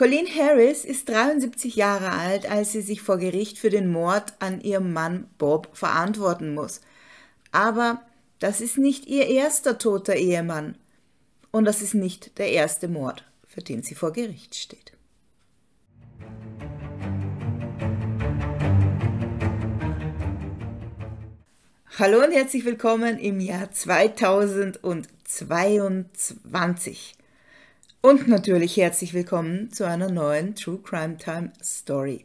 Colleen Harris ist 73 Jahre alt, als sie sich vor Gericht für den Mord an ihrem Mann Bob verantworten muss. Aber das ist nicht ihr erster toter Ehemann. Und das ist nicht der erste Mord, für den sie vor Gericht steht. Hallo und herzlich willkommen im Jahr 2022. Und natürlich herzlich willkommen zu einer neuen True Crime Time Story.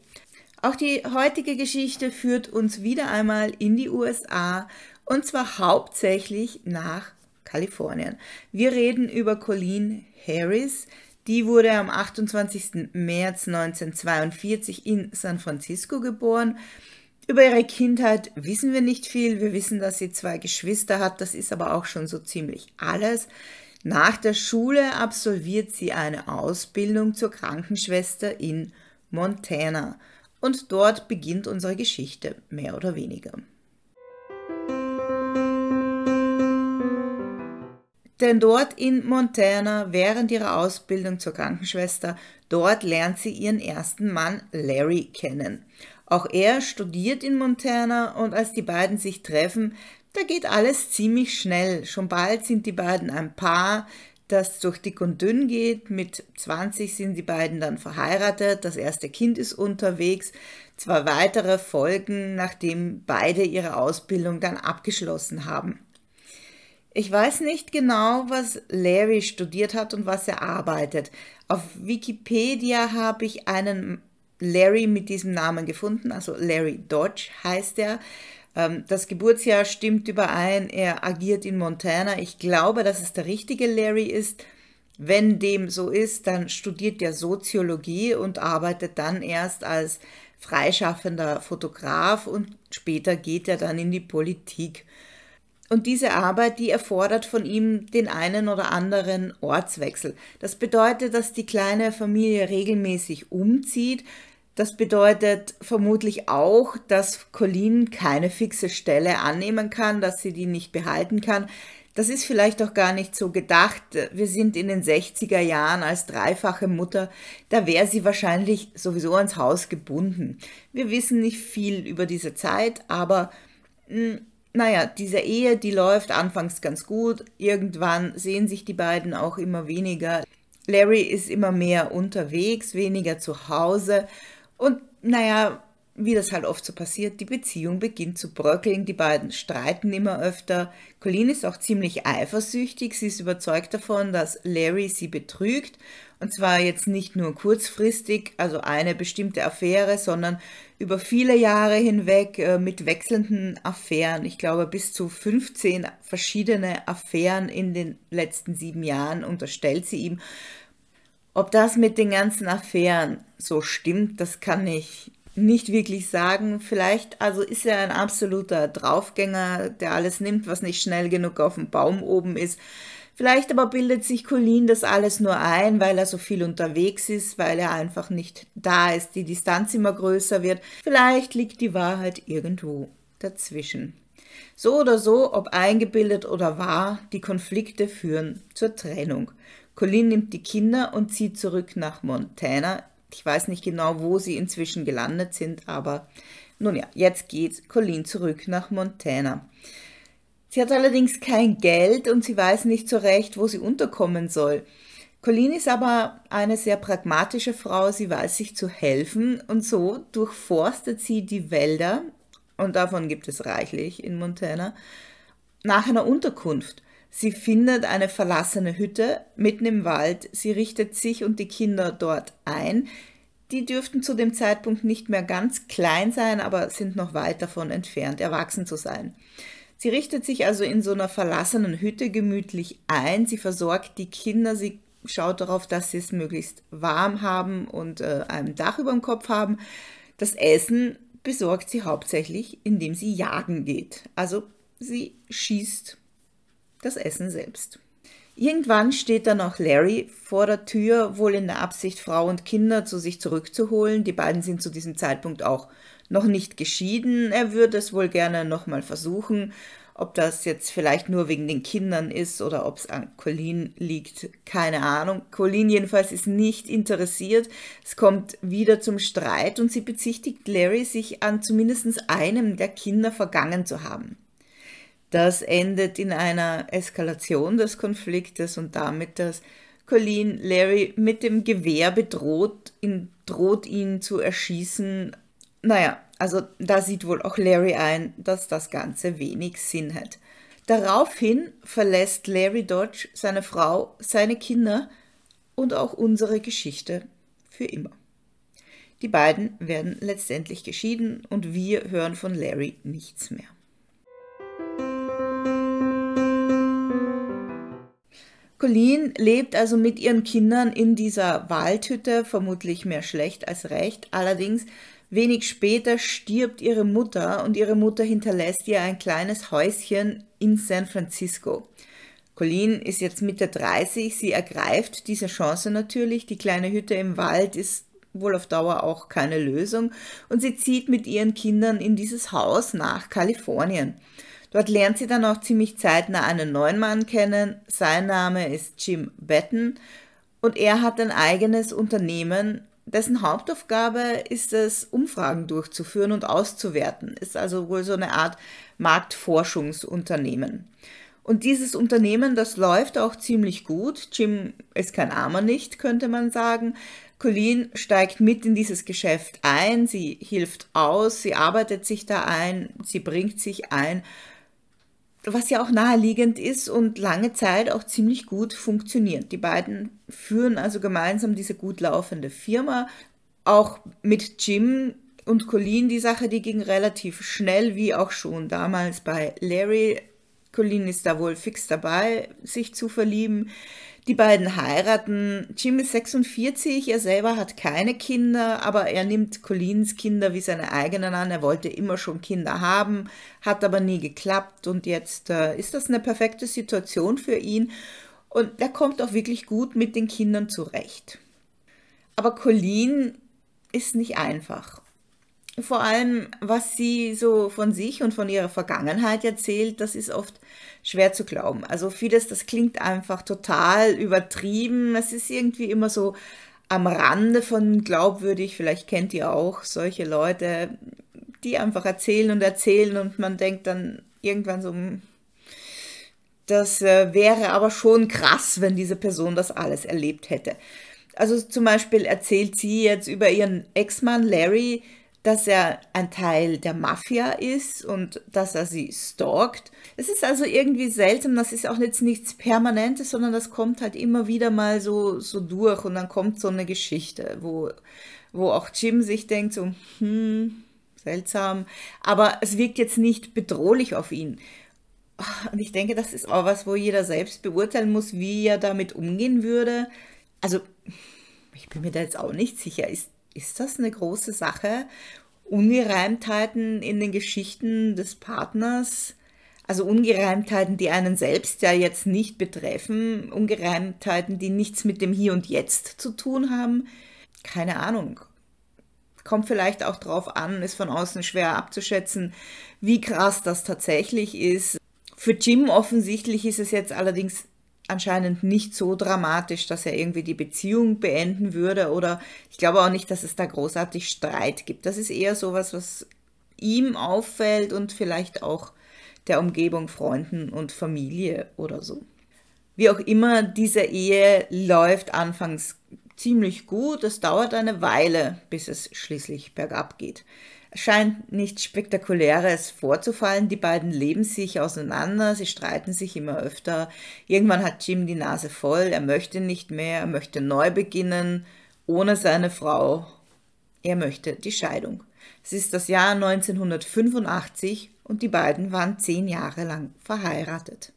Auch die heutige Geschichte führt uns wieder einmal in die USA und zwar hauptsächlich nach Kalifornien. Wir reden über Colleen Harris. Die wurde am 28. März 1942 in San Francisco geboren. Über ihre Kindheit wissen wir nicht viel. Wir wissen, dass sie zwei Geschwister hat. Das ist aber auch schon so ziemlich alles. Nach der Schule absolviert sie eine Ausbildung zur Krankenschwester in Montana und dort beginnt unsere Geschichte, mehr oder weniger. Denn dort in Montana, während ihrer Ausbildung zur Krankenschwester, dort lernt sie ihren ersten Mann Larry kennen. Auch er studiert in Montana und als die beiden sich treffen, da geht alles ziemlich schnell. Schon bald sind die beiden ein Paar, das durch dick und dünn geht. Mit 20 sind die beiden dann verheiratet. Das erste Kind ist unterwegs. Zwei weitere folgen, nachdem beide ihre Ausbildung dann abgeschlossen haben. Ich weiß nicht genau, was Larry studiert hat und was er arbeitet. Auf Wikipedia habe ich einen Larry mit diesem Namen gefunden, also Larry Dodge heißt er. Ähm, das Geburtsjahr stimmt überein, er agiert in Montana. Ich glaube, dass es der richtige Larry ist. Wenn dem so ist, dann studiert er Soziologie und arbeitet dann erst als freischaffender Fotograf und später geht er dann in die Politik. Und diese Arbeit, die erfordert von ihm den einen oder anderen Ortswechsel. Das bedeutet, dass die kleine Familie regelmäßig umzieht, das bedeutet vermutlich auch, dass Colleen keine fixe Stelle annehmen kann, dass sie die nicht behalten kann. Das ist vielleicht auch gar nicht so gedacht. Wir sind in den 60er Jahren als dreifache Mutter, da wäre sie wahrscheinlich sowieso ans Haus gebunden. Wir wissen nicht viel über diese Zeit, aber hm, naja, diese Ehe, die läuft anfangs ganz gut. Irgendwann sehen sich die beiden auch immer weniger. Larry ist immer mehr unterwegs, weniger zu Hause und naja, wie das halt oft so passiert, die Beziehung beginnt zu bröckeln, die beiden streiten immer öfter. Colleen ist auch ziemlich eifersüchtig, sie ist überzeugt davon, dass Larry sie betrügt. Und zwar jetzt nicht nur kurzfristig, also eine bestimmte Affäre, sondern über viele Jahre hinweg äh, mit wechselnden Affären. Ich glaube, bis zu 15 verschiedene Affären in den letzten sieben Jahren unterstellt sie ihm. Ob das mit den ganzen Affären so stimmt, das kann ich nicht wirklich sagen. Vielleicht, also ist er ein absoluter Draufgänger, der alles nimmt, was nicht schnell genug auf dem Baum oben ist. Vielleicht aber bildet sich Colin das alles nur ein, weil er so viel unterwegs ist, weil er einfach nicht da ist, die Distanz immer größer wird. Vielleicht liegt die Wahrheit irgendwo dazwischen. So oder so, ob eingebildet oder wahr, die Konflikte führen zur Trennung. Colleen nimmt die Kinder und zieht zurück nach Montana. Ich weiß nicht genau, wo sie inzwischen gelandet sind, aber nun ja, jetzt geht Colleen zurück nach Montana. Sie hat allerdings kein Geld und sie weiß nicht so recht, wo sie unterkommen soll. Colleen ist aber eine sehr pragmatische Frau, sie weiß sich zu helfen und so durchforstet sie die Wälder, und davon gibt es reichlich in Montana, nach einer Unterkunft. Sie findet eine verlassene Hütte mitten im Wald. Sie richtet sich und die Kinder dort ein. Die dürften zu dem Zeitpunkt nicht mehr ganz klein sein, aber sind noch weit davon entfernt, erwachsen zu sein. Sie richtet sich also in so einer verlassenen Hütte gemütlich ein. Sie versorgt die Kinder. Sie schaut darauf, dass sie es möglichst warm haben und äh, ein Dach über dem Kopf haben. Das Essen besorgt sie hauptsächlich, indem sie jagen geht. Also sie schießt das Essen selbst. Irgendwann steht dann auch Larry vor der Tür, wohl in der Absicht, Frau und Kinder zu sich zurückzuholen. Die beiden sind zu diesem Zeitpunkt auch noch nicht geschieden. Er würde es wohl gerne nochmal versuchen. Ob das jetzt vielleicht nur wegen den Kindern ist oder ob es an Colleen liegt, keine Ahnung. Colleen jedenfalls ist nicht interessiert. Es kommt wieder zum Streit und sie bezichtigt Larry, sich an zumindest einem der Kinder vergangen zu haben. Das endet in einer Eskalation des Konfliktes und damit, dass Colleen Larry mit dem Gewehr bedroht, ihn, droht ihn zu erschießen. Naja, also da sieht wohl auch Larry ein, dass das Ganze wenig Sinn hat. Daraufhin verlässt Larry Dodge seine Frau, seine Kinder und auch unsere Geschichte für immer. Die beiden werden letztendlich geschieden und wir hören von Larry nichts mehr. Colleen lebt also mit ihren Kindern in dieser Waldhütte, vermutlich mehr schlecht als recht. Allerdings wenig später stirbt ihre Mutter und ihre Mutter hinterlässt ihr ein kleines Häuschen in San Francisco. Colleen ist jetzt Mitte 30, sie ergreift diese Chance natürlich. Die kleine Hütte im Wald ist wohl auf Dauer auch keine Lösung und sie zieht mit ihren Kindern in dieses Haus nach Kalifornien. Dort lernt sie dann auch ziemlich zeitnah einen neuen Mann kennen. Sein Name ist Jim Batten und er hat ein eigenes Unternehmen, dessen Hauptaufgabe ist es, Umfragen durchzuführen und auszuwerten. Ist also wohl so eine Art Marktforschungsunternehmen. Und dieses Unternehmen, das läuft auch ziemlich gut. Jim ist kein Armer nicht, könnte man sagen. Colleen steigt mit in dieses Geschäft ein, sie hilft aus, sie arbeitet sich da ein, sie bringt sich ein was ja auch naheliegend ist und lange Zeit auch ziemlich gut funktioniert. Die beiden führen also gemeinsam diese gut laufende Firma. Auch mit Jim und Colleen die Sache, die ging relativ schnell, wie auch schon damals bei Larry. Colleen ist da wohl fix dabei, sich zu verlieben. Die beiden heiraten. Jim ist 46, er selber hat keine Kinder, aber er nimmt Colins Kinder wie seine eigenen an. Er wollte immer schon Kinder haben, hat aber nie geklappt und jetzt äh, ist das eine perfekte Situation für ihn und er kommt auch wirklich gut mit den Kindern zurecht. Aber Colin ist nicht einfach vor allem, was sie so von sich und von ihrer Vergangenheit erzählt, das ist oft schwer zu glauben. Also vieles, das klingt einfach total übertrieben. Es ist irgendwie immer so am Rande von glaubwürdig. Vielleicht kennt ihr auch solche Leute, die einfach erzählen und erzählen und man denkt dann irgendwann so, hm, das äh, wäre aber schon krass, wenn diese Person das alles erlebt hätte. Also zum Beispiel erzählt sie jetzt über ihren Ex-Mann Larry, dass er ein Teil der Mafia ist und dass er sie stalkt. Es ist also irgendwie seltsam, das ist auch jetzt nichts Permanentes, sondern das kommt halt immer wieder mal so, so durch und dann kommt so eine Geschichte, wo, wo auch Jim sich denkt, so, hm, seltsam, aber es wirkt jetzt nicht bedrohlich auf ihn. Ah, und ich denke, das ist auch was, wo jeder selbst beurteilen muss, wie er damit umgehen würde. Also, ich bin mir da jetzt auch nicht sicher. Ist ist das eine große Sache? Ungereimtheiten in den Geschichten des Partners, also Ungereimtheiten, die einen selbst ja jetzt nicht betreffen, Ungereimtheiten, die nichts mit dem Hier und Jetzt zu tun haben, keine Ahnung. Kommt vielleicht auch drauf an, ist von außen schwer abzuschätzen, wie krass das tatsächlich ist. Für Jim offensichtlich ist es jetzt allerdings anscheinend nicht so dramatisch, dass er irgendwie die Beziehung beenden würde oder ich glaube auch nicht, dass es da großartig Streit gibt. Das ist eher sowas, was ihm auffällt und vielleicht auch der Umgebung, Freunden und Familie oder so. Wie auch immer, diese Ehe läuft anfangs ziemlich gut. Es dauert eine Weile, bis es schließlich bergab geht scheint nichts Spektakuläres vorzufallen. Die beiden leben sich auseinander, sie streiten sich immer öfter. Irgendwann hat Jim die Nase voll, er möchte nicht mehr, er möchte neu beginnen, ohne seine Frau. Er möchte die Scheidung. Es ist das Jahr 1985 und die beiden waren zehn Jahre lang verheiratet.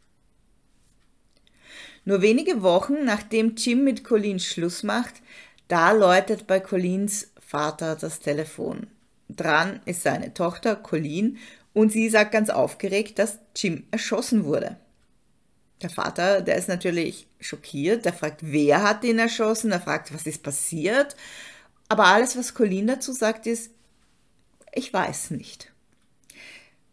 Nur wenige Wochen nachdem Jim mit Colleen Schluss macht, da läutet bei Colleens Vater das Telefon. Dran ist seine Tochter Colleen und sie sagt ganz aufgeregt, dass Jim erschossen wurde. Der Vater, der ist natürlich schockiert, der fragt, wer hat ihn erschossen, er fragt, was ist passiert. Aber alles, was Colleen dazu sagt, ist, ich weiß nicht.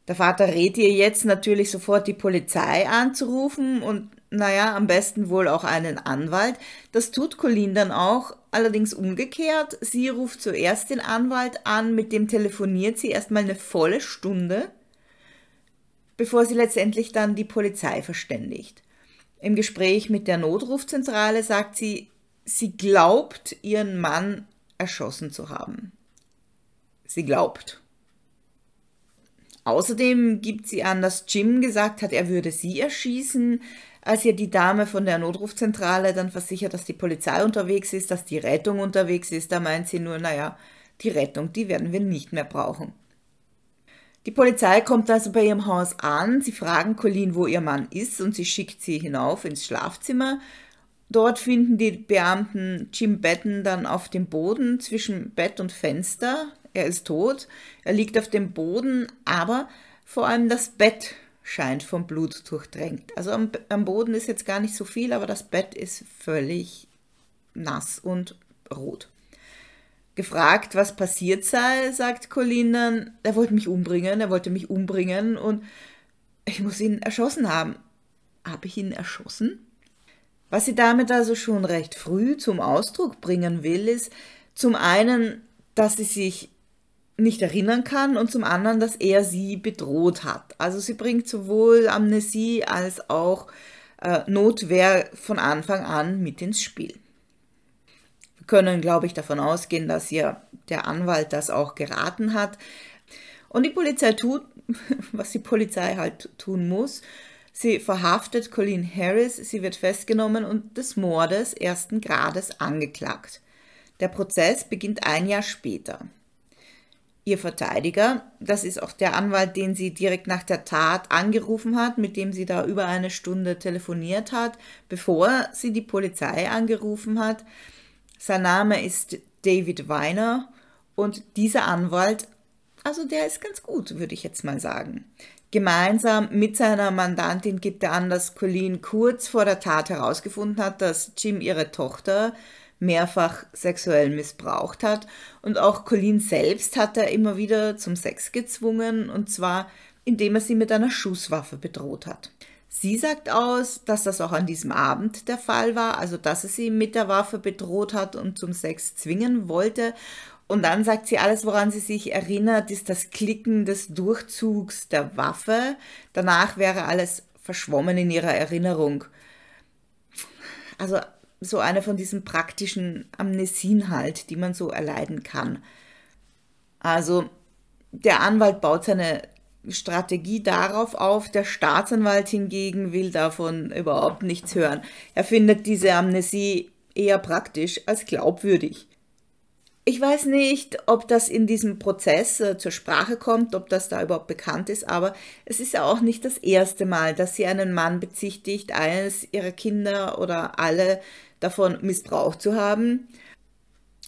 Der Vater rät ihr jetzt natürlich sofort, die Polizei anzurufen und naja, am besten wohl auch einen Anwalt. Das tut Colleen dann auch, Allerdings umgekehrt, sie ruft zuerst den Anwalt an, mit dem telefoniert sie erstmal eine volle Stunde, bevor sie letztendlich dann die Polizei verständigt. Im Gespräch mit der Notrufzentrale sagt sie, sie glaubt, ihren Mann erschossen zu haben. Sie glaubt. Außerdem gibt sie an, dass Jim gesagt hat, er würde sie erschießen, als ihr die Dame von der Notrufzentrale dann versichert, dass die Polizei unterwegs ist, dass die Rettung unterwegs ist, da meint sie nur, naja, die Rettung, die werden wir nicht mehr brauchen. Die Polizei kommt also bei ihrem Haus an, sie fragen Colleen, wo ihr Mann ist und sie schickt sie hinauf ins Schlafzimmer. Dort finden die Beamten Jim Batten dann auf dem Boden zwischen Bett und Fenster. Er ist tot, er liegt auf dem Boden, aber vor allem das Bett scheint vom Blut durchdrängt. Also am, am Boden ist jetzt gar nicht so viel, aber das Bett ist völlig nass und rot. Gefragt, was passiert sei, sagt Colin dann, er wollte mich umbringen, er wollte mich umbringen und ich muss ihn erschossen haben. Habe ich ihn erschossen? Was sie damit also schon recht früh zum Ausdruck bringen will, ist zum einen, dass sie sich nicht erinnern kann und zum anderen, dass er sie bedroht hat. Also sie bringt sowohl Amnesie als auch äh, Notwehr von Anfang an mit ins Spiel. Wir können, glaube ich, davon ausgehen, dass ihr der Anwalt das auch geraten hat. Und die Polizei tut, was die Polizei halt tun muss. Sie verhaftet Colleen Harris, sie wird festgenommen und des Mordes ersten Grades angeklagt. Der Prozess beginnt ein Jahr später. Ihr Verteidiger, das ist auch der Anwalt, den sie direkt nach der Tat angerufen hat, mit dem sie da über eine Stunde telefoniert hat, bevor sie die Polizei angerufen hat. Sein Name ist David Weiner und dieser Anwalt, also der ist ganz gut, würde ich jetzt mal sagen. Gemeinsam mit seiner Mandantin gibt er an, dass Colleen kurz vor der Tat herausgefunden hat, dass Jim ihre Tochter mehrfach sexuell missbraucht hat. Und auch Colleen selbst hat er immer wieder zum Sex gezwungen, und zwar indem er sie mit einer Schusswaffe bedroht hat. Sie sagt aus, dass das auch an diesem Abend der Fall war, also dass er sie mit der Waffe bedroht hat und zum Sex zwingen wollte. Und dann sagt sie, alles, woran sie sich erinnert, ist das Klicken des Durchzugs der Waffe. Danach wäre alles verschwommen in ihrer Erinnerung. Also so eine von diesen praktischen Amnesien halt, die man so erleiden kann. Also der Anwalt baut seine Strategie darauf auf, der Staatsanwalt hingegen will davon überhaupt nichts hören. Er findet diese Amnesie eher praktisch als glaubwürdig. Ich weiß nicht, ob das in diesem Prozess äh, zur Sprache kommt, ob das da überhaupt bekannt ist, aber es ist ja auch nicht das erste Mal, dass sie einen Mann bezichtigt, eines ihrer Kinder oder alle davon missbraucht zu haben.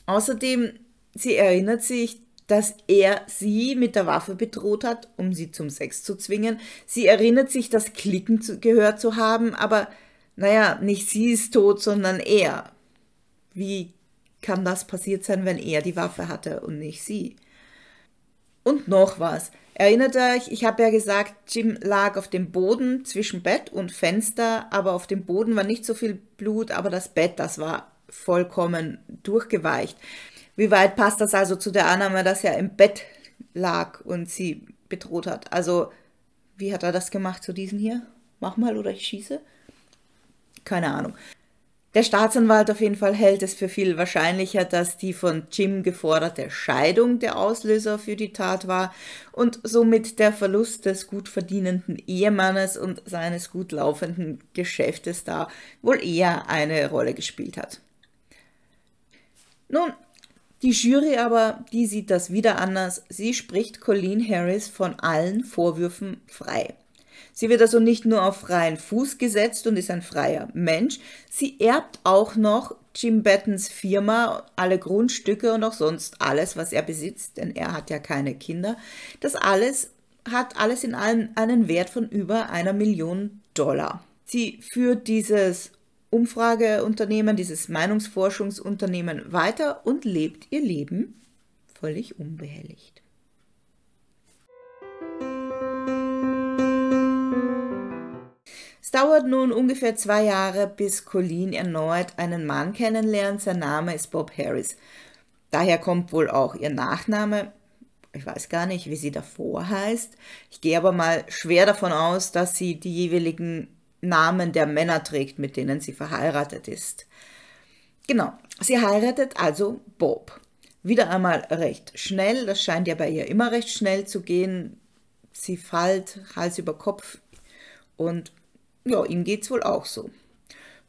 Außerdem, sie erinnert sich, dass er sie mit der Waffe bedroht hat, um sie zum Sex zu zwingen. Sie erinnert sich, das Klicken zu, gehört zu haben, aber naja, nicht sie ist tot, sondern er. Wie kann das passiert sein, wenn er die Waffe hatte und nicht sie? Und noch was. Erinnert euch, ich habe ja gesagt, Jim lag auf dem Boden zwischen Bett und Fenster, aber auf dem Boden war nicht so viel Blut, aber das Bett, das war vollkommen durchgeweicht. Wie weit passt das also zu der Annahme, dass er im Bett lag und sie bedroht hat? Also, wie hat er das gemacht zu diesen hier? Mach mal oder ich schieße? Keine Ahnung. Der Staatsanwalt auf jeden Fall hält es für viel wahrscheinlicher, dass die von Jim geforderte Scheidung der Auslöser für die Tat war und somit der Verlust des gut verdienenden Ehemannes und seines gut laufenden Geschäftes da wohl eher eine Rolle gespielt hat. Nun, die Jury aber, die sieht das wieder anders. Sie spricht Colleen Harris von allen Vorwürfen frei. Sie wird also nicht nur auf freien Fuß gesetzt und ist ein freier Mensch, sie erbt auch noch Jim Battens Firma, alle Grundstücke und auch sonst alles, was er besitzt, denn er hat ja keine Kinder. Das alles hat alles in allem einen Wert von über einer Million Dollar. Sie führt dieses Umfrageunternehmen, dieses Meinungsforschungsunternehmen weiter und lebt ihr Leben völlig unbehelligt. Es dauert nun ungefähr zwei Jahre, bis Colleen erneut einen Mann kennenlernt. Sein Name ist Bob Harris. Daher kommt wohl auch ihr Nachname. Ich weiß gar nicht, wie sie davor heißt. Ich gehe aber mal schwer davon aus, dass sie die jeweiligen Namen der Männer trägt, mit denen sie verheiratet ist. Genau, sie heiratet also Bob. Wieder einmal recht schnell, das scheint ja bei ihr immer recht schnell zu gehen. Sie fällt Hals über Kopf und ja, ihm geht's wohl auch so.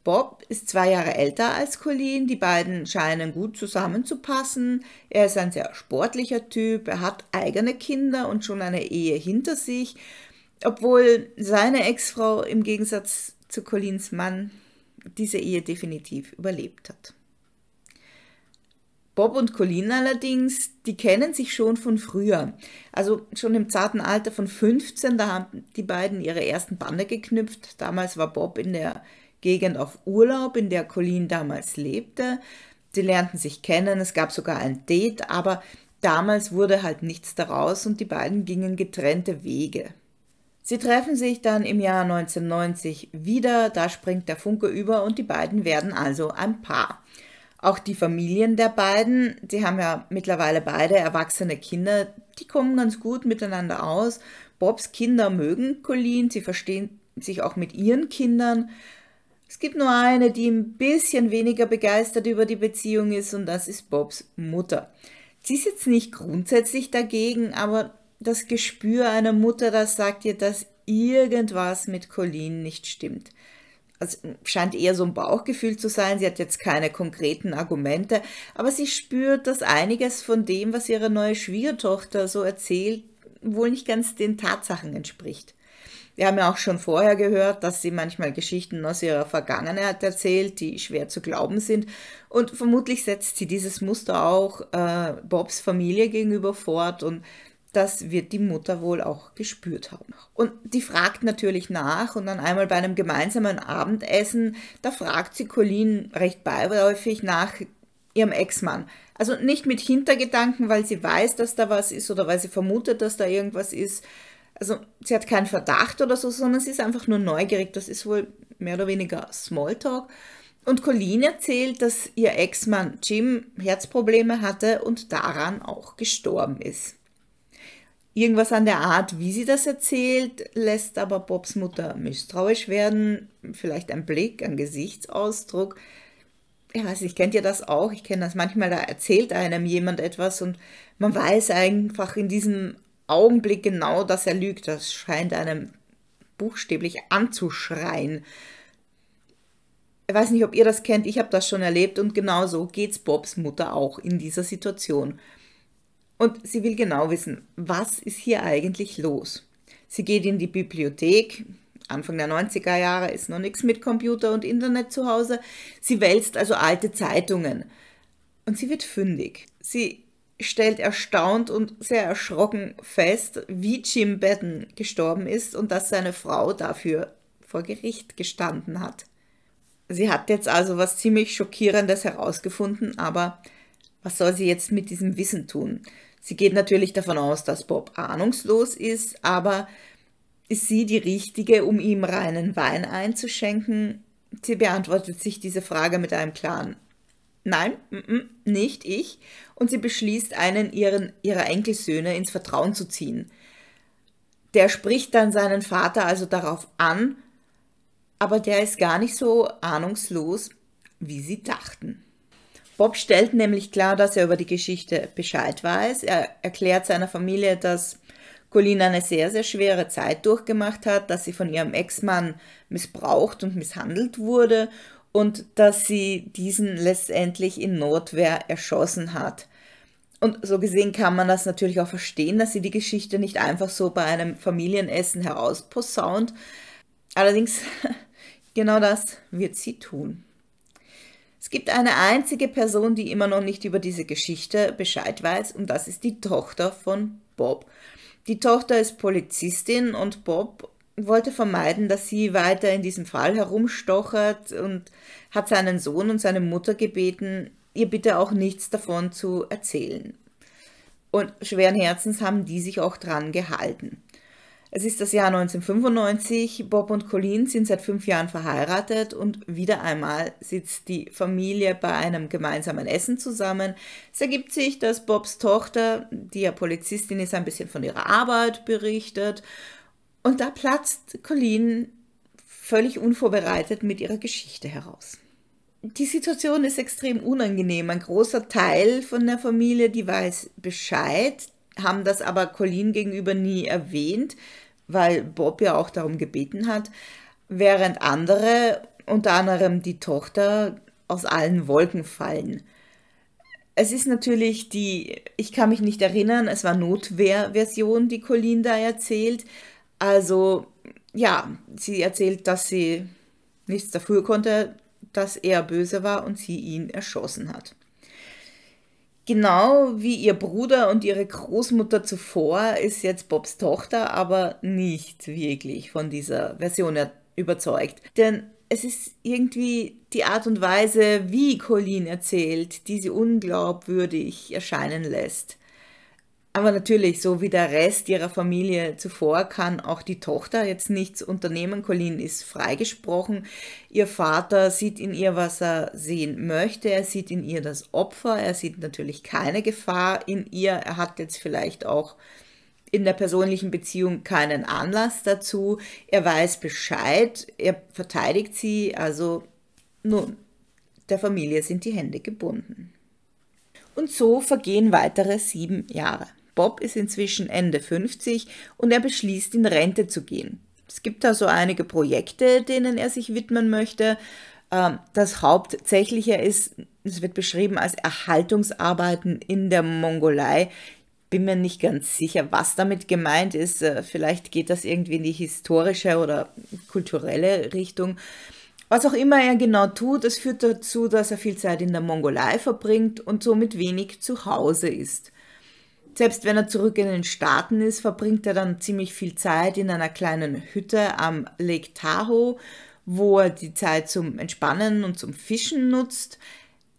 Bob ist zwei Jahre älter als Colleen, die beiden scheinen gut zusammenzupassen. Er ist ein sehr sportlicher Typ, er hat eigene Kinder und schon eine Ehe hinter sich, obwohl seine Ex-Frau im Gegensatz zu Colleens Mann diese Ehe definitiv überlebt hat. Bob und Colin allerdings, die kennen sich schon von früher. Also schon im zarten Alter von 15, da haben die beiden ihre ersten Bande geknüpft. Damals war Bob in der Gegend auf Urlaub, in der Colin damals lebte. Sie lernten sich kennen, es gab sogar ein Date, aber damals wurde halt nichts daraus und die beiden gingen getrennte Wege. Sie treffen sich dann im Jahr 1990 wieder, da springt der Funke über und die beiden werden also ein Paar. Auch die Familien der beiden, die haben ja mittlerweile beide erwachsene Kinder, die kommen ganz gut miteinander aus. Bobs Kinder mögen Colleen, sie verstehen sich auch mit ihren Kindern. Es gibt nur eine, die ein bisschen weniger begeistert über die Beziehung ist und das ist Bobs Mutter. Sie ist jetzt nicht grundsätzlich dagegen, aber das Gespür einer Mutter, das sagt ihr, dass irgendwas mit Colleen nicht stimmt also scheint eher so ein Bauchgefühl zu sein. Sie hat jetzt keine konkreten Argumente, aber sie spürt, dass einiges von dem, was ihre neue Schwiegertochter so erzählt, wohl nicht ganz den Tatsachen entspricht. Wir haben ja auch schon vorher gehört, dass sie manchmal Geschichten aus ihrer Vergangenheit erzählt, die schwer zu glauben sind. Und vermutlich setzt sie dieses Muster auch äh, Bobs Familie gegenüber fort und das wird die Mutter wohl auch gespürt haben. Und die fragt natürlich nach und dann einmal bei einem gemeinsamen Abendessen, da fragt sie Colleen recht beiläufig nach ihrem Ex-Mann. Also nicht mit Hintergedanken, weil sie weiß, dass da was ist oder weil sie vermutet, dass da irgendwas ist. Also sie hat keinen Verdacht oder so, sondern sie ist einfach nur neugierig. Das ist wohl mehr oder weniger Smalltalk. Und Colleen erzählt, dass ihr Ex-Mann Jim Herzprobleme hatte und daran auch gestorben ist. Irgendwas an der Art, wie sie das erzählt, lässt aber Bobs Mutter misstrauisch werden. Vielleicht ein Blick, ein Gesichtsausdruck. Also ich weiß nicht, kennt ihr das auch. Ich kenne das manchmal, da erzählt einem jemand etwas und man weiß einfach in diesem Augenblick genau, dass er lügt. Das scheint einem buchstäblich anzuschreien. Ich weiß nicht, ob ihr das kennt, ich habe das schon erlebt und genau genauso geht's Bobs Mutter auch in dieser Situation. Und sie will genau wissen, was ist hier eigentlich los? Sie geht in die Bibliothek, Anfang der 90er Jahre ist noch nichts mit Computer und Internet zu Hause. Sie wälzt also alte Zeitungen. Und sie wird fündig. Sie stellt erstaunt und sehr erschrocken fest, wie Jim Batten gestorben ist und dass seine Frau dafür vor Gericht gestanden hat. Sie hat jetzt also was ziemlich Schockierendes herausgefunden, aber was soll sie jetzt mit diesem Wissen tun? Sie geht natürlich davon aus, dass Bob ahnungslos ist, aber ist sie die Richtige, um ihm reinen Wein einzuschenken? Sie beantwortet sich diese Frage mit einem klaren Nein, m -m, nicht ich. Und sie beschließt, einen ihren, ihrer Enkelsöhne ins Vertrauen zu ziehen. Der spricht dann seinen Vater also darauf an, aber der ist gar nicht so ahnungslos, wie sie dachten. Bob stellt nämlich klar, dass er über die Geschichte Bescheid weiß. Er erklärt seiner Familie, dass Colleen eine sehr, sehr schwere Zeit durchgemacht hat, dass sie von ihrem Ex-Mann missbraucht und misshandelt wurde und dass sie diesen letztendlich in Notwehr erschossen hat. Und so gesehen kann man das natürlich auch verstehen, dass sie die Geschichte nicht einfach so bei einem Familienessen herausposaunt. Allerdings, genau das wird sie tun. Es gibt eine einzige Person, die immer noch nicht über diese Geschichte Bescheid weiß, und das ist die Tochter von Bob. Die Tochter ist Polizistin und Bob wollte vermeiden, dass sie weiter in diesem Fall herumstochert und hat seinen Sohn und seine Mutter gebeten, ihr bitte auch nichts davon zu erzählen. Und schweren Herzens haben die sich auch dran gehalten. Es ist das Jahr 1995, Bob und Colleen sind seit fünf Jahren verheiratet und wieder einmal sitzt die Familie bei einem gemeinsamen Essen zusammen. Es ergibt sich, dass Bobs Tochter, die ja Polizistin ist, ein bisschen von ihrer Arbeit berichtet und da platzt Colleen völlig unvorbereitet mit ihrer Geschichte heraus. Die Situation ist extrem unangenehm. Ein großer Teil von der Familie, die weiß Bescheid, haben das aber Colleen gegenüber nie erwähnt, weil Bob ja auch darum gebeten hat, während andere, unter anderem die Tochter, aus allen Wolken fallen. Es ist natürlich die, ich kann mich nicht erinnern, es war Notwehrversion, die Colleen da erzählt. Also ja, sie erzählt, dass sie nichts dafür konnte, dass er böse war und sie ihn erschossen hat. Genau wie ihr Bruder und ihre Großmutter zuvor ist jetzt Bobs Tochter aber nicht wirklich von dieser Version überzeugt. Denn es ist irgendwie die Art und Weise, wie Colleen erzählt, die sie unglaubwürdig erscheinen lässt. Aber natürlich, so wie der Rest ihrer Familie zuvor, kann auch die Tochter jetzt nichts unternehmen. Colleen ist freigesprochen. Ihr Vater sieht in ihr, was er sehen möchte. Er sieht in ihr das Opfer. Er sieht natürlich keine Gefahr in ihr. Er hat jetzt vielleicht auch in der persönlichen Beziehung keinen Anlass dazu. Er weiß Bescheid. Er verteidigt sie. Also nun, der Familie sind die Hände gebunden. Und so vergehen weitere sieben Jahre. Bob ist inzwischen Ende 50 und er beschließt, in Rente zu gehen. Es gibt da so einige Projekte, denen er sich widmen möchte. Ähm, das hauptsächliche ist, es wird beschrieben als Erhaltungsarbeiten in der Mongolei. Bin mir nicht ganz sicher, was damit gemeint ist. Äh, vielleicht geht das irgendwie in die historische oder kulturelle Richtung. Was auch immer er genau tut, es führt dazu, dass er viel Zeit in der Mongolei verbringt und somit wenig zu Hause ist. Selbst wenn er zurück in den Staaten ist, verbringt er dann ziemlich viel Zeit in einer kleinen Hütte am Lake Tahoe, wo er die Zeit zum Entspannen und zum Fischen nutzt.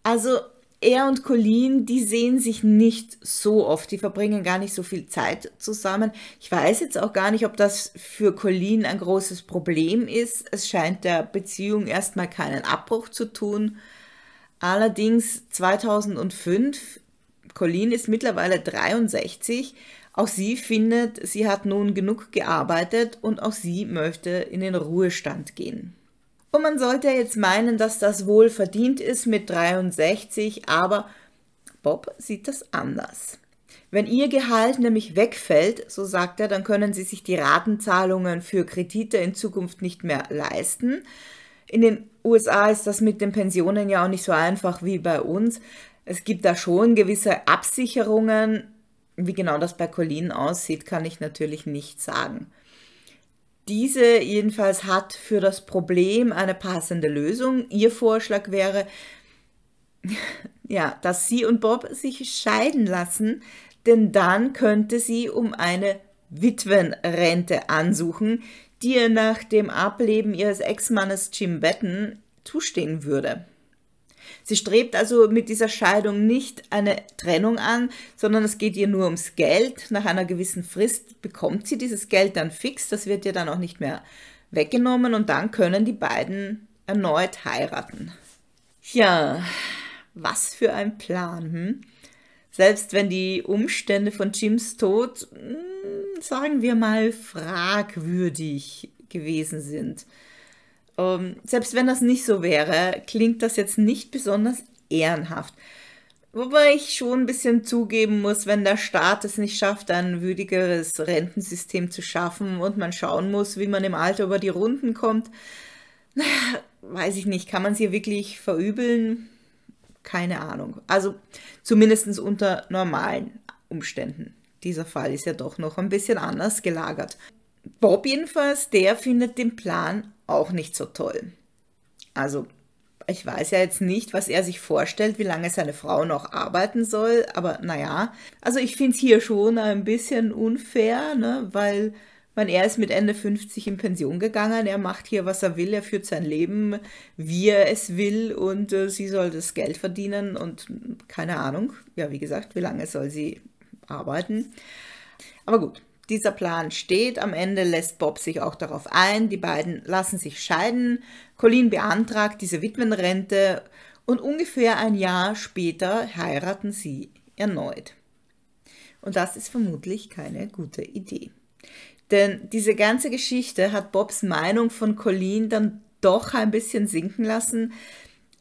Also er und Colleen, die sehen sich nicht so oft, die verbringen gar nicht so viel Zeit zusammen. Ich weiß jetzt auch gar nicht, ob das für Colleen ein großes Problem ist. Es scheint der Beziehung erstmal keinen Abbruch zu tun. Allerdings 2005 Colleen ist mittlerweile 63. Auch sie findet, sie hat nun genug gearbeitet und auch sie möchte in den Ruhestand gehen. Und man sollte jetzt meinen, dass das wohl verdient ist mit 63, aber Bob sieht das anders. Wenn ihr Gehalt nämlich wegfällt, so sagt er, dann können sie sich die Ratenzahlungen für Kredite in Zukunft nicht mehr leisten. In den USA ist das mit den Pensionen ja auch nicht so einfach wie bei uns es gibt da schon gewisse Absicherungen. Wie genau das bei Colin aussieht, kann ich natürlich nicht sagen. Diese jedenfalls hat für das Problem eine passende Lösung. Ihr Vorschlag wäre, ja, dass sie und Bob sich scheiden lassen, denn dann könnte sie um eine Witwenrente ansuchen, die ihr nach dem Ableben ihres Ex-Mannes Jim Betten zustehen würde. Sie strebt also mit dieser Scheidung nicht eine Trennung an, sondern es geht ihr nur ums Geld. Nach einer gewissen Frist bekommt sie dieses Geld dann fix, das wird ihr dann auch nicht mehr weggenommen und dann können die beiden erneut heiraten. Ja, was für ein Plan. Hm? Selbst wenn die Umstände von Jims Tod, hm, sagen wir mal, fragwürdig gewesen sind. Ähm, selbst wenn das nicht so wäre, klingt das jetzt nicht besonders ehrenhaft. Wobei ich schon ein bisschen zugeben muss, wenn der Staat es nicht schafft, ein würdigeres Rentensystem zu schaffen und man schauen muss, wie man im Alter über die Runden kommt, naja, weiß ich nicht, kann man es hier wirklich verübeln? Keine Ahnung. Also zumindest unter normalen Umständen. Dieser Fall ist ja doch noch ein bisschen anders gelagert. Bob jedenfalls, der findet den Plan auch nicht so toll. Also, ich weiß ja jetzt nicht, was er sich vorstellt, wie lange seine Frau noch arbeiten soll, aber naja, also ich finde es hier schon ein bisschen unfair, ne? weil man, er ist mit Ende 50 in Pension gegangen, er macht hier, was er will, er führt sein Leben, wie er es will und äh, sie soll das Geld verdienen und keine Ahnung, ja, wie gesagt, wie lange soll sie arbeiten. Aber gut, dieser Plan steht. Am Ende lässt Bob sich auch darauf ein. Die beiden lassen sich scheiden. Colleen beantragt diese Witwenrente und ungefähr ein Jahr später heiraten sie erneut. Und das ist vermutlich keine gute Idee. Denn diese ganze Geschichte hat Bobs Meinung von Colleen dann doch ein bisschen sinken lassen.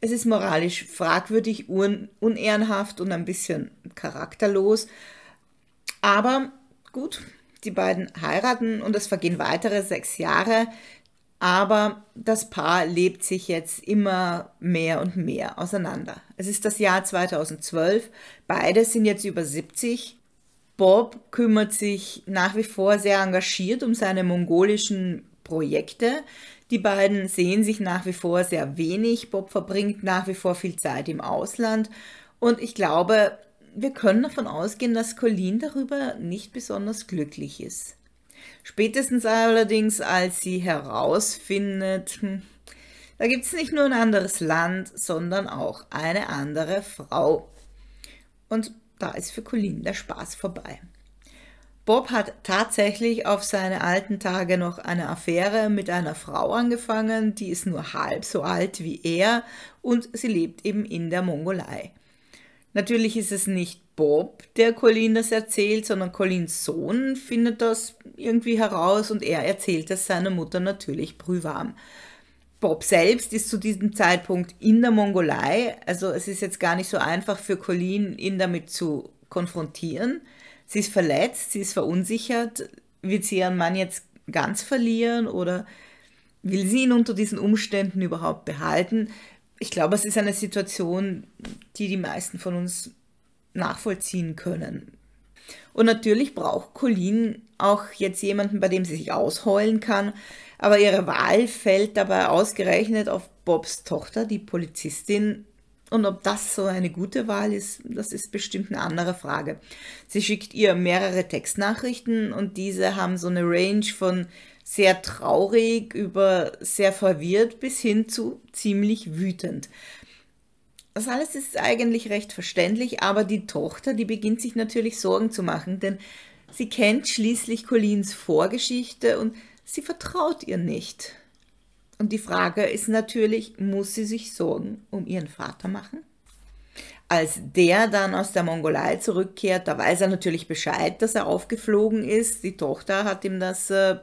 Es ist moralisch fragwürdig, un unehrenhaft und ein bisschen charakterlos. Aber gut, die beiden heiraten und es vergehen weitere sechs Jahre, aber das Paar lebt sich jetzt immer mehr und mehr auseinander. Es ist das Jahr 2012, beide sind jetzt über 70. Bob kümmert sich nach wie vor sehr engagiert um seine mongolischen Projekte. Die beiden sehen sich nach wie vor sehr wenig. Bob verbringt nach wie vor viel Zeit im Ausland. Und ich glaube, wir können davon ausgehen, dass Colleen darüber nicht besonders glücklich ist. Spätestens allerdings, als sie herausfindet, hm, da gibt es nicht nur ein anderes Land, sondern auch eine andere Frau. Und da ist für Colleen der Spaß vorbei. Bob hat tatsächlich auf seine alten Tage noch eine Affäre mit einer Frau angefangen, die ist nur halb so alt wie er und sie lebt eben in der Mongolei. Natürlich ist es nicht Bob, der Colin das erzählt, sondern Colins Sohn findet das irgendwie heraus und er erzählt es seiner Mutter natürlich brühwarm. Bob selbst ist zu diesem Zeitpunkt in der Mongolei, also es ist jetzt gar nicht so einfach für Colin, ihn damit zu konfrontieren. Sie ist verletzt, sie ist verunsichert, wird sie ihren Mann jetzt ganz verlieren oder will sie ihn unter diesen Umständen überhaupt behalten? ich glaube, es ist eine Situation, die die meisten von uns nachvollziehen können. Und natürlich braucht Colleen auch jetzt jemanden, bei dem sie sich ausheulen kann, aber ihre Wahl fällt dabei ausgerechnet auf Bobs Tochter, die Polizistin. Und ob das so eine gute Wahl ist, das ist bestimmt eine andere Frage. Sie schickt ihr mehrere Textnachrichten und diese haben so eine Range von sehr traurig, über sehr verwirrt bis hin zu ziemlich wütend. Das alles ist eigentlich recht verständlich, aber die Tochter, die beginnt sich natürlich Sorgen zu machen, denn sie kennt schließlich Collins Vorgeschichte und sie vertraut ihr nicht. Und die Frage ist natürlich, muss sie sich Sorgen um ihren Vater machen? Als der dann aus der Mongolei zurückkehrt, da weiß er natürlich Bescheid, dass er aufgeflogen ist. Die Tochter hat ihm das äh,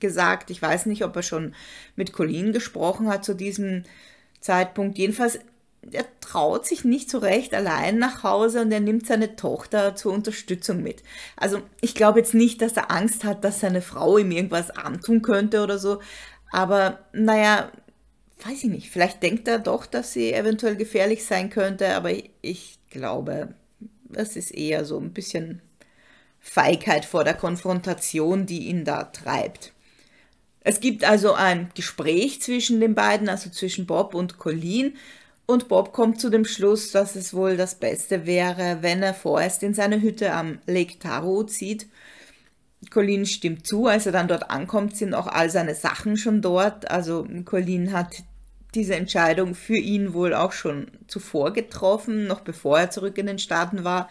gesagt. Ich weiß nicht, ob er schon mit Colleen gesprochen hat zu diesem Zeitpunkt. Jedenfalls, er traut sich nicht so recht allein nach Hause und er nimmt seine Tochter zur Unterstützung mit. Also ich glaube jetzt nicht, dass er Angst hat, dass seine Frau ihm irgendwas antun könnte oder so. Aber naja, weiß ich nicht. Vielleicht denkt er doch, dass sie eventuell gefährlich sein könnte. Aber ich, ich glaube, das ist eher so ein bisschen Feigheit vor der Konfrontation, die ihn da treibt. Es gibt also ein Gespräch zwischen den beiden, also zwischen Bob und Colleen. Und Bob kommt zu dem Schluss, dass es wohl das Beste wäre, wenn er vorerst in seine Hütte am Lake Tahoe zieht. Colleen stimmt zu, als er dann dort ankommt, sind auch all seine Sachen schon dort. Also Colleen hat diese Entscheidung für ihn wohl auch schon zuvor getroffen, noch bevor er zurück in den Staaten war,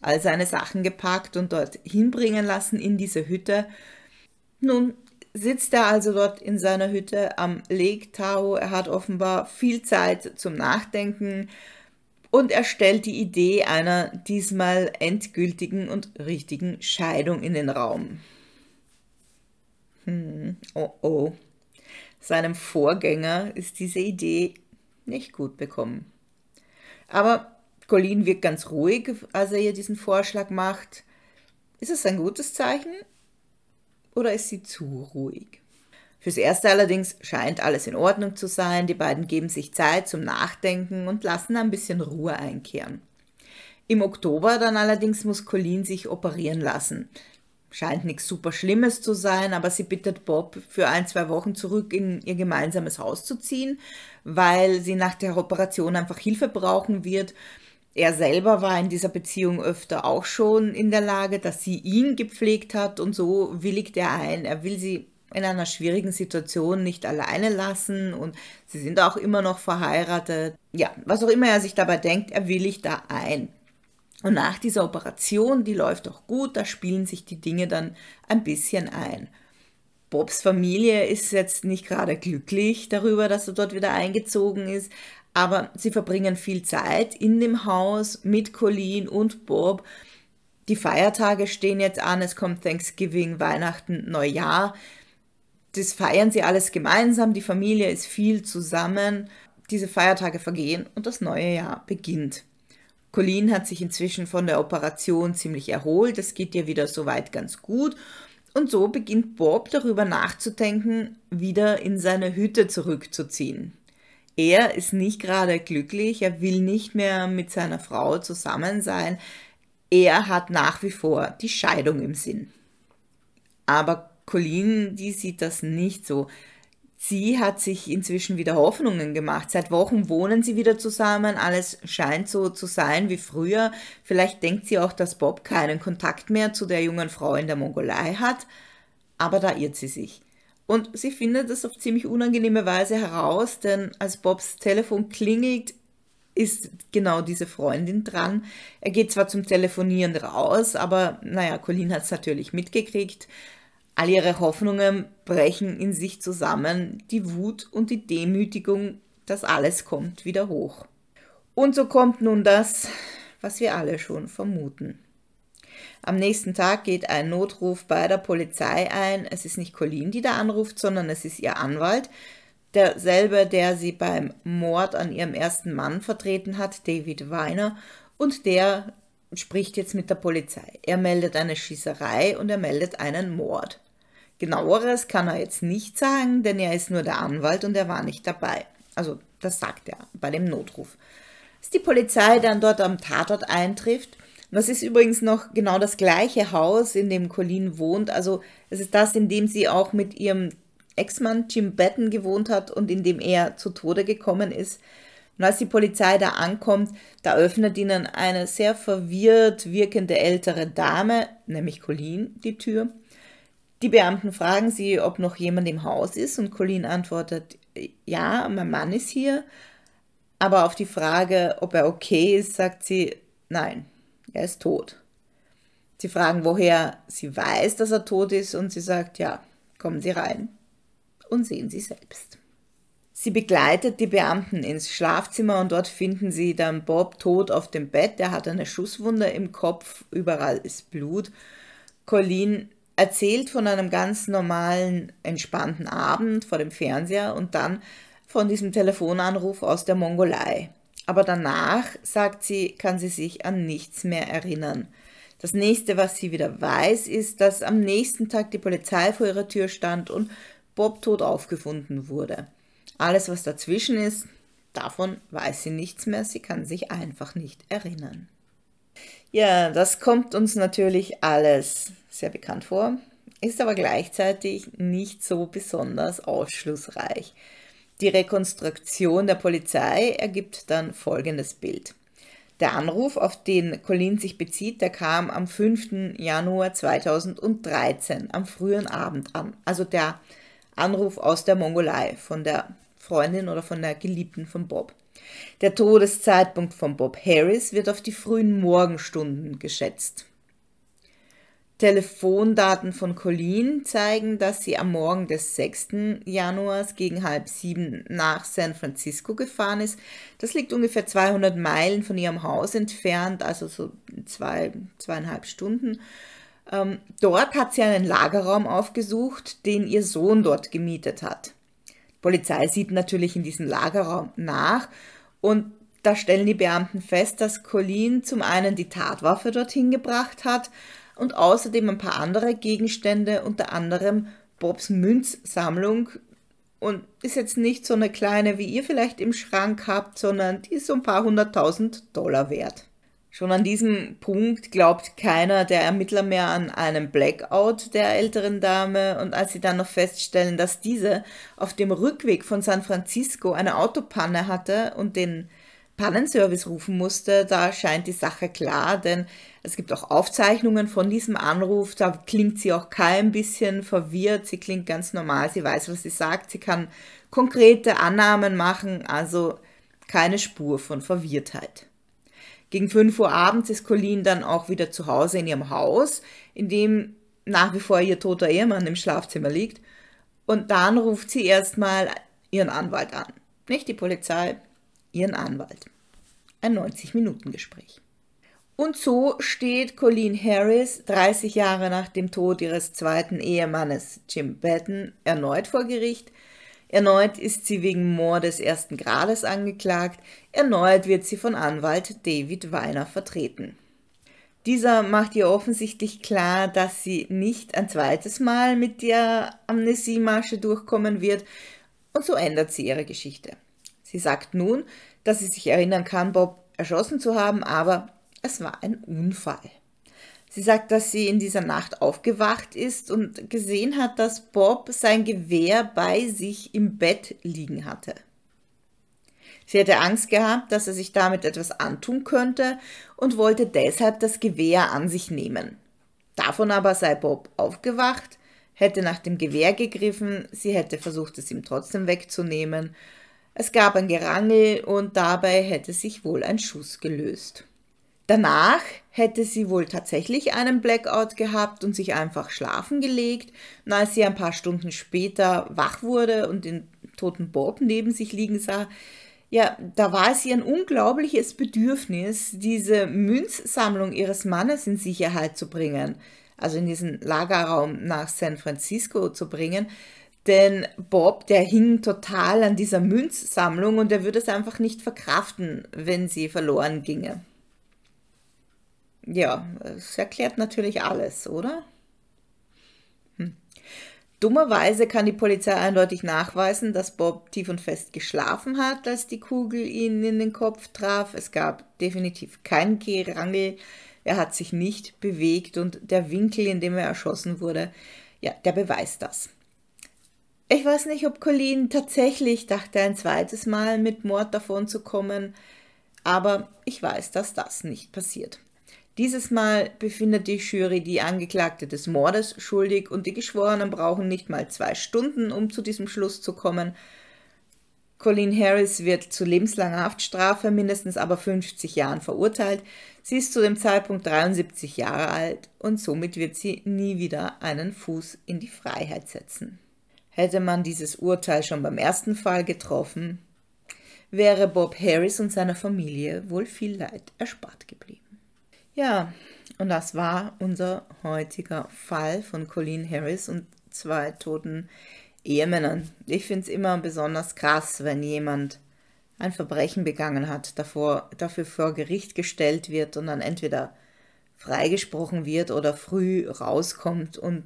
all seine Sachen gepackt und dort hinbringen lassen in diese Hütte. Nun sitzt er also dort in seiner Hütte am Lake Tahoe. Er hat offenbar viel Zeit zum Nachdenken und er stellt die Idee einer diesmal endgültigen und richtigen Scheidung in den Raum. Hm, oh oh. Seinem Vorgänger ist diese Idee nicht gut bekommen. Aber Colin wirkt ganz ruhig, als er ihr diesen Vorschlag macht. Ist es ein gutes Zeichen? Oder ist sie zu ruhig? Fürs Erste allerdings scheint alles in Ordnung zu sein, die beiden geben sich Zeit zum Nachdenken und lassen ein bisschen Ruhe einkehren. Im Oktober dann allerdings muss Colleen sich operieren lassen. Scheint nichts super Schlimmes zu sein, aber sie bittet Bob, für ein, zwei Wochen zurück in ihr gemeinsames Haus zu ziehen, weil sie nach der Operation einfach Hilfe brauchen wird er selber war in dieser Beziehung öfter auch schon in der Lage, dass sie ihn gepflegt hat und so willigt er ein. Er will sie in einer schwierigen Situation nicht alleine lassen und sie sind auch immer noch verheiratet. Ja, was auch immer er sich dabei denkt, er willigt da ein. Und nach dieser Operation, die läuft auch gut, da spielen sich die Dinge dann ein bisschen ein. Bobs Familie ist jetzt nicht gerade glücklich darüber, dass er dort wieder eingezogen ist, aber sie verbringen viel Zeit in dem Haus mit Colleen und Bob. Die Feiertage stehen jetzt an, es kommt Thanksgiving, Weihnachten, Neujahr. Das feiern sie alles gemeinsam, die Familie ist viel zusammen. Diese Feiertage vergehen und das neue Jahr beginnt. Colleen hat sich inzwischen von der Operation ziemlich erholt, es geht ihr wieder soweit ganz gut. Und so beginnt Bob darüber nachzudenken, wieder in seine Hütte zurückzuziehen. Er ist nicht gerade glücklich, er will nicht mehr mit seiner Frau zusammen sein. Er hat nach wie vor die Scheidung im Sinn. Aber Colleen, die sieht das nicht so. Sie hat sich inzwischen wieder Hoffnungen gemacht. Seit Wochen wohnen sie wieder zusammen. Alles scheint so zu sein wie früher. Vielleicht denkt sie auch, dass Bob keinen Kontakt mehr zu der jungen Frau in der Mongolei hat. Aber da irrt sie sich. Und sie findet das auf ziemlich unangenehme Weise heraus, denn als Bobs Telefon klingelt, ist genau diese Freundin dran. Er geht zwar zum Telefonieren raus, aber naja, Colin hat es natürlich mitgekriegt. All ihre Hoffnungen brechen in sich zusammen, die Wut und die Demütigung, das alles kommt wieder hoch. Und so kommt nun das, was wir alle schon vermuten. Am nächsten Tag geht ein Notruf bei der Polizei ein. Es ist nicht Colleen, die da anruft, sondern es ist ihr Anwalt, derselbe, der sie beim Mord an ihrem ersten Mann vertreten hat, David Weiner, und der spricht jetzt mit der Polizei. Er meldet eine Schießerei und er meldet einen Mord. Genaueres kann er jetzt nicht sagen, denn er ist nur der Anwalt und er war nicht dabei. Also das sagt er bei dem Notruf. Als die Polizei dann dort am Tatort eintrifft, das ist übrigens noch genau das gleiche Haus, in dem Colleen wohnt. Also es ist das, in dem sie auch mit ihrem Ex-Mann Jim Batten gewohnt hat und in dem er zu Tode gekommen ist. Und als die Polizei da ankommt, da öffnet ihnen eine sehr verwirrt wirkende ältere Dame, nämlich Colleen, die Tür. Die Beamten fragen sie, ob noch jemand im Haus ist und Colleen antwortet, ja, mein Mann ist hier. Aber auf die Frage, ob er okay ist, sagt sie, nein, er ist tot. Sie fragen, woher sie weiß, dass er tot ist und sie sagt, ja, kommen Sie rein und sehen Sie selbst. Sie begleitet die Beamten ins Schlafzimmer und dort finden sie dann Bob tot auf dem Bett. Er hat eine Schusswunde im Kopf, überall ist Blut. Colleen erzählt von einem ganz normalen, entspannten Abend vor dem Fernseher und dann von diesem Telefonanruf aus der Mongolei aber danach, sagt sie, kann sie sich an nichts mehr erinnern. Das nächste, was sie wieder weiß, ist, dass am nächsten Tag die Polizei vor ihrer Tür stand und Bob tot aufgefunden wurde. Alles, was dazwischen ist, davon weiß sie nichts mehr, sie kann sich einfach nicht erinnern. Ja, das kommt uns natürlich alles sehr bekannt vor, ist aber gleichzeitig nicht so besonders ausschlussreich. Die Rekonstruktion der Polizei ergibt dann folgendes Bild. Der Anruf, auf den Colin sich bezieht, der kam am 5. Januar 2013, am frühen Abend an. Also der Anruf aus der Mongolei von der Freundin oder von der Geliebten von Bob. Der Todeszeitpunkt von Bob Harris wird auf die frühen Morgenstunden geschätzt. Telefondaten von Colleen zeigen, dass sie am Morgen des 6. Januars gegen halb sieben nach San Francisco gefahren ist. Das liegt ungefähr 200 Meilen von ihrem Haus entfernt, also so zwei, zweieinhalb Stunden. Ähm, dort hat sie einen Lagerraum aufgesucht, den ihr Sohn dort gemietet hat. Die Polizei sieht natürlich in diesem Lagerraum nach und da stellen die Beamten fest, dass Colleen zum einen die Tatwaffe dorthin gebracht hat und außerdem ein paar andere Gegenstände, unter anderem Bobs Münzsammlung. Und ist jetzt nicht so eine kleine, wie ihr vielleicht im Schrank habt, sondern die ist so ein paar hunderttausend Dollar wert. Schon an diesem Punkt glaubt keiner der Ermittler mehr an einen Blackout der älteren Dame und als sie dann noch feststellen, dass diese auf dem Rückweg von San Francisco eine Autopanne hatte und den Pannenservice rufen musste, da scheint die Sache klar, denn es gibt auch Aufzeichnungen von diesem Anruf, da klingt sie auch kein bisschen verwirrt, sie klingt ganz normal, sie weiß, was sie sagt, sie kann konkrete Annahmen machen, also keine Spur von Verwirrtheit. Gegen 5 Uhr abends ist Colleen dann auch wieder zu Hause in ihrem Haus, in dem nach wie vor ihr toter Ehemann im Schlafzimmer liegt. Und dann ruft sie erstmal ihren Anwalt an. Nicht die Polizei, ihren Anwalt. Ein 90-Minuten-Gespräch. Und so steht Colleen Harris 30 Jahre nach dem Tod ihres zweiten Ehemannes Jim Batten erneut vor Gericht. Erneut ist sie wegen Mordes ersten Grades angeklagt. Erneut wird sie von Anwalt David Weiner vertreten. Dieser macht ihr offensichtlich klar, dass sie nicht ein zweites Mal mit der Amnesiemasche durchkommen wird, und so ändert sie ihre Geschichte. Sie sagt nun, dass sie sich erinnern kann, Bob erschossen zu haben, aber es war ein Unfall. Sie sagt, dass sie in dieser Nacht aufgewacht ist und gesehen hat, dass Bob sein Gewehr bei sich im Bett liegen hatte. Sie hätte Angst gehabt, dass er sich damit etwas antun könnte und wollte deshalb das Gewehr an sich nehmen. Davon aber sei Bob aufgewacht, hätte nach dem Gewehr gegriffen, sie hätte versucht, es ihm trotzdem wegzunehmen. Es gab ein Gerangel und dabei hätte sich wohl ein Schuss gelöst. Danach hätte sie wohl tatsächlich einen Blackout gehabt und sich einfach schlafen gelegt. Und als sie ein paar Stunden später wach wurde und den toten Bob neben sich liegen sah, ja, da war es ihr ein unglaubliches Bedürfnis, diese Münzsammlung ihres Mannes in Sicherheit zu bringen, also in diesen Lagerraum nach San Francisco zu bringen. Denn Bob, der hing total an dieser Münzsammlung und er würde es einfach nicht verkraften, wenn sie verloren ginge. Ja, es erklärt natürlich alles, oder? Hm. Dummerweise kann die Polizei eindeutig nachweisen, dass Bob tief und fest geschlafen hat, als die Kugel ihn in den Kopf traf. Es gab definitiv kein Gerangel. Er hat sich nicht bewegt und der Winkel, in dem er erschossen wurde, ja, der beweist das. Ich weiß nicht, ob Colleen tatsächlich dachte, ein zweites Mal mit Mord davon zu kommen, aber ich weiß, dass das nicht passiert. Dieses Mal befindet die Jury die Angeklagte des Mordes schuldig und die Geschworenen brauchen nicht mal zwei Stunden, um zu diesem Schluss zu kommen. Colleen Harris wird zu lebenslanger Haftstrafe, mindestens aber 50 Jahren verurteilt. Sie ist zu dem Zeitpunkt 73 Jahre alt und somit wird sie nie wieder einen Fuß in die Freiheit setzen. Hätte man dieses Urteil schon beim ersten Fall getroffen, wäre Bob Harris und seiner Familie wohl viel Leid erspart geblieben. Ja, und das war unser heutiger Fall von Colleen Harris und zwei toten Ehemännern. Ich finde es immer besonders krass, wenn jemand ein Verbrechen begangen hat, davor, dafür vor Gericht gestellt wird und dann entweder freigesprochen wird oder früh rauskommt und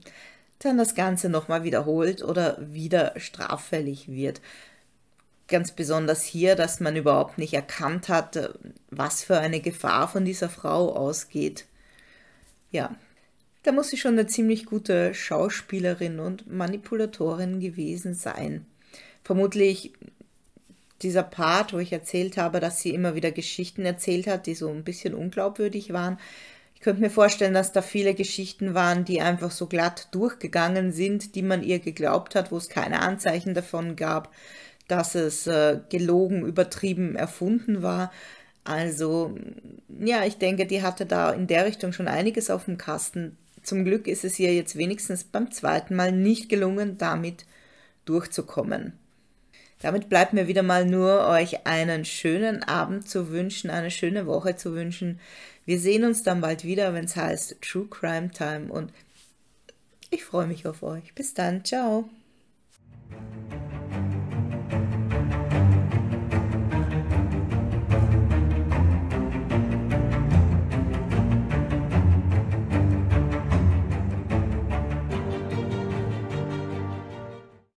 dann das Ganze nochmal wiederholt oder wieder straffällig wird ganz besonders hier, dass man überhaupt nicht erkannt hat, äh, was für eine Gefahr von dieser Frau ausgeht. Ja, da muss sie schon eine ziemlich gute Schauspielerin und Manipulatorin gewesen sein. Vermutlich dieser Part, wo ich erzählt habe, dass sie immer wieder Geschichten erzählt hat, die so ein bisschen unglaubwürdig waren. Ich könnte mir vorstellen, dass da viele Geschichten waren, die einfach so glatt durchgegangen sind, die man ihr geglaubt hat, wo es keine Anzeichen davon gab, dass es äh, gelogen, übertrieben, erfunden war. Also mm, ja, ich denke, die hatte da in der Richtung schon einiges auf dem Kasten. Zum Glück ist es ihr jetzt wenigstens beim zweiten Mal nicht gelungen, damit durchzukommen. Damit bleibt mir wieder mal nur, euch einen schönen Abend zu wünschen, eine schöne Woche zu wünschen. Wir sehen uns dann bald wieder, wenn es heißt True Crime Time und ich freue mich auf euch. Bis dann, ciao.